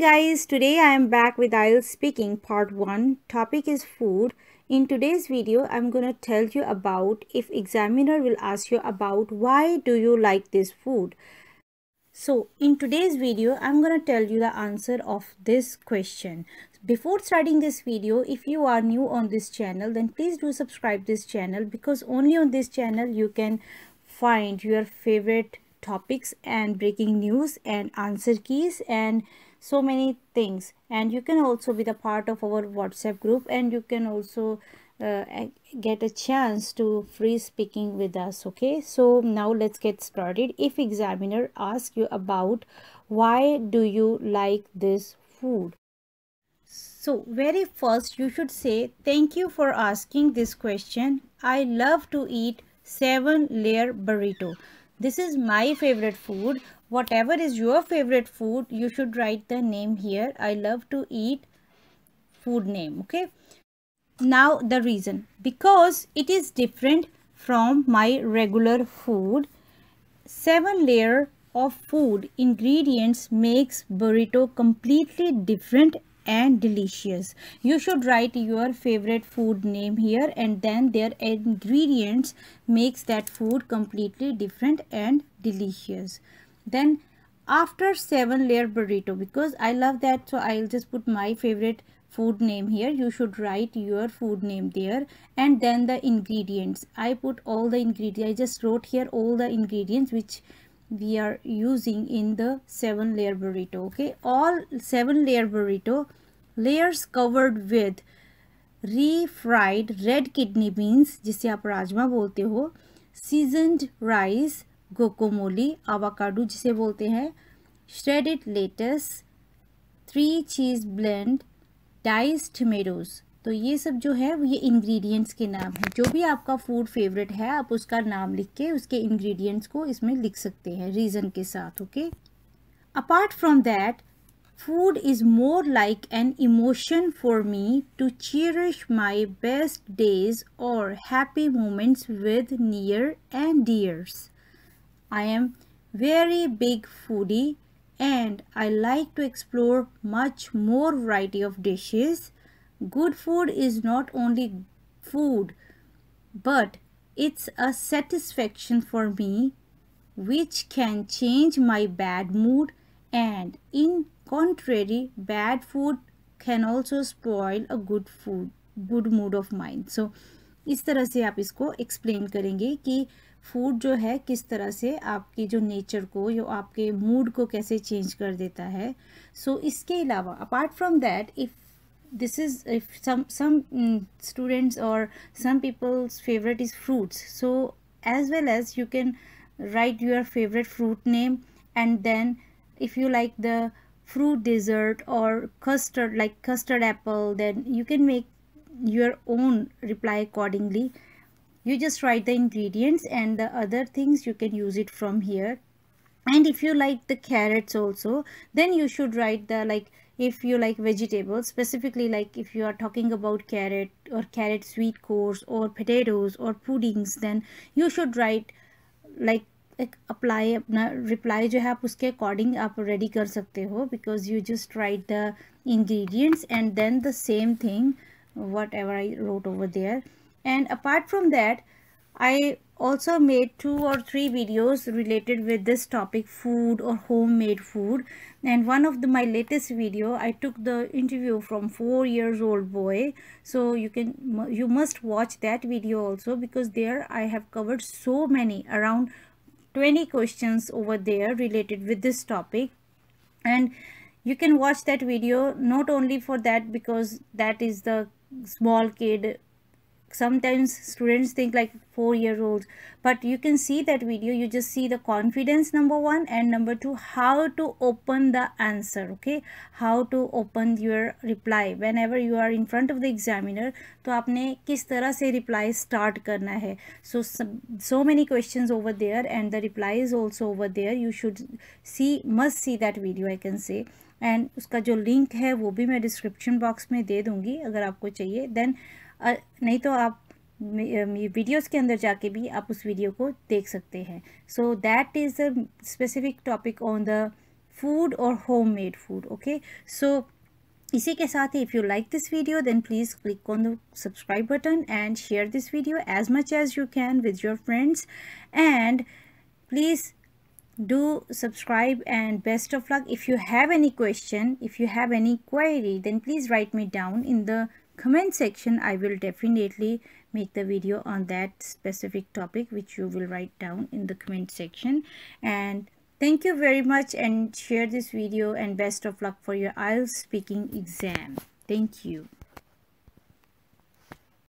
guys, today I am back with IELTS speaking part 1. Topic is food. In today's video, I'm going to tell you about if examiner will ask you about why do you like this food. So in today's video, I'm going to tell you the answer of this question. Before starting this video, if you are new on this channel, then please do subscribe this channel because only on this channel you can find your favorite topics and breaking news and answer keys and so many things and you can also be the part of our whatsapp group and you can also uh, get a chance to free speaking with us okay so now let's get started if examiner asks you about why do you like this food so very first you should say thank you for asking this question i love to eat seven layer burrito this is my favorite food whatever is your favorite food you should write the name here i love to eat food name okay now the reason because it is different from my regular food seven layer of food ingredients makes burrito completely different and delicious you should write your favorite food name here and then their ingredients makes that food completely different and delicious then after seven layer burrito because i love that so i'll just put my favorite food name here you should write your food name there and then the ingredients i put all the ingredients i just wrote here all the ingredients which we are using in the seven layer burrito okay all seven layer burrito layers covered with refried red kidney beans जिसे आप राजमा बोलते हो seasoned rice गोकोमोली avocado जिसे बोलते हैं shredded lettuce three cheese blend dice tomatoes तो ये सब जो है ये इंग्रेडिएंट्स के नाम है जो भी आपका फूड फेवरेट है आप उसका नाम लिख के उसके इंग्रेडिएंट्स को इसमें लिख सकते हैं रीज़न के साथ okay apart from that food is more like an emotion for me to cherish my best days और happy moments with near and dears I am very big foodie and I like to explore much more variety of dishes. Good food is not only food but it's a satisfaction for me which can change my bad mood and in contrary bad food can also spoil a good food good mood of mind so इस तरह से आप इसको explain करेंगे कि food जो है किस तरह से आपके जो नेचर को जो आपके मूड को कैसे चेंज कर देता है सो so, इसके अलावा apart from that if this is if some students और some peoples favourite is fruits so as well as you can write your favourite fruit name and then if you like the fruit dessert और custard like custard apple then you can make your own reply accordingly you just write the ingredients and the other things you can use it from here and if you like the carrots also then you should write the like if you like vegetables specifically like if you are talking about carrot or carrot sweet course or potatoes or puddings then you should write like apply. Reply. अपना reply जो है आप उसके according आप ready कर सकते हो because you just write the ingredients and then the same thing whatever and apart from that I also made two or three videos related with this topic food or homemade food and one of the, my latest video I took the interview from four years old boy so you can you must watch that video also because there I have covered so many around 20 questions over there related with this topic and you can watch that video not only for that because that is the small kid sometimes students think like four year olds but you can see that video you just see the confidence number one and number two how to open the answer okay how to open your reply whenever you are in front of the examiner to aapne kis tarah se reply start karna hai so so many questions over there and the reply is also over there you should see must see that video i can say and उसका जो link है वो भी मैं description box में दे दूंगी अगर आपको चाहिए देन नहीं तो आप वीडियोस के अंदर जाके भी आप उस वीडियो को देख सकते हैं so that is a specific topic on the food और home made food okay so इसी के साथ ही if you like this video then please click on the subscribe button and share this video as much as you can with your friends and please do subscribe and best of luck if you have any question if you have any query then please write me down in the comment section i will definitely make the video on that specific topic which you will write down in the comment section and thank you very much and share this video and best of luck for your IELTS speaking exam thank you